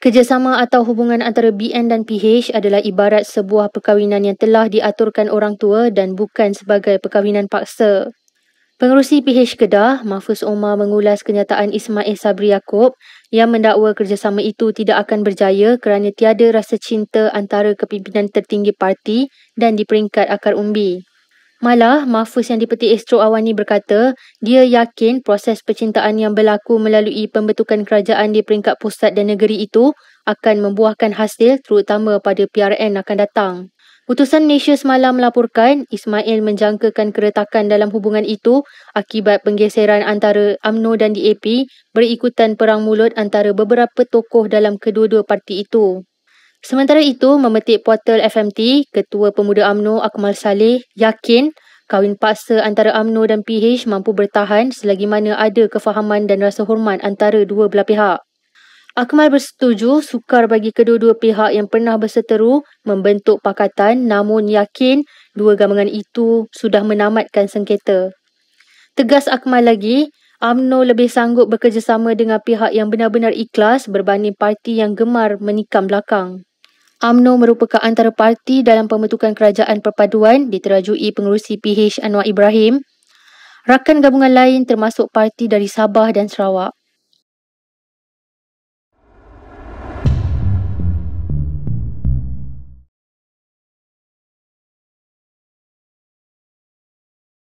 Kerjasama atau hubungan antara BN dan PH adalah ibarat sebuah perkahwinan yang telah diaturkan orang tua dan bukan sebagai perkahwinan paksa. Pengurusi PH Kedah, Mahfuz Omar mengulas kenyataan Ismail Sabri Yaakob yang mendakwa kerjasama itu tidak akan berjaya kerana tiada rasa cinta antara kepimpinan tertinggi parti dan di peringkat akar umbi. Malah, Mahfuz yang dipetik Astro Awani berkata, dia yakin proses percintaan yang berlaku melalui pembentukan kerajaan di peringkat pusat dan negeri itu akan membuahkan hasil terutama pada PRN akan datang. Putusan Malaysia semalam melaporkan Ismail menjangkakan keretakan dalam hubungan itu akibat penggeseran antara AMNO dan DAP berikutan perang mulut antara beberapa tokoh dalam kedua-dua parti itu. Sementara itu, memetik portal FMT, Ketua Pemuda AMNO Akmal Saleh yakin kawin paksa antara AMNO dan PH mampu bertahan selagi mana ada kefahaman dan rasa hormat antara dua belah pihak. Akmal bersetuju sukar bagi kedua-dua pihak yang pernah berseteru membentuk pakatan namun yakin dua gabungan itu sudah menamatkan sengketa. Tegas Akmal lagi, AMNO lebih sanggup bekerjasama dengan pihak yang benar-benar ikhlas berbanding parti yang gemar menikam belakang. AMNO merupakan antara parti dalam pembentukan kerajaan perpaduan diterajui pengurusi PH Anwar Ibrahim. Rakan gabungan lain termasuk parti dari Sabah dan Sarawak.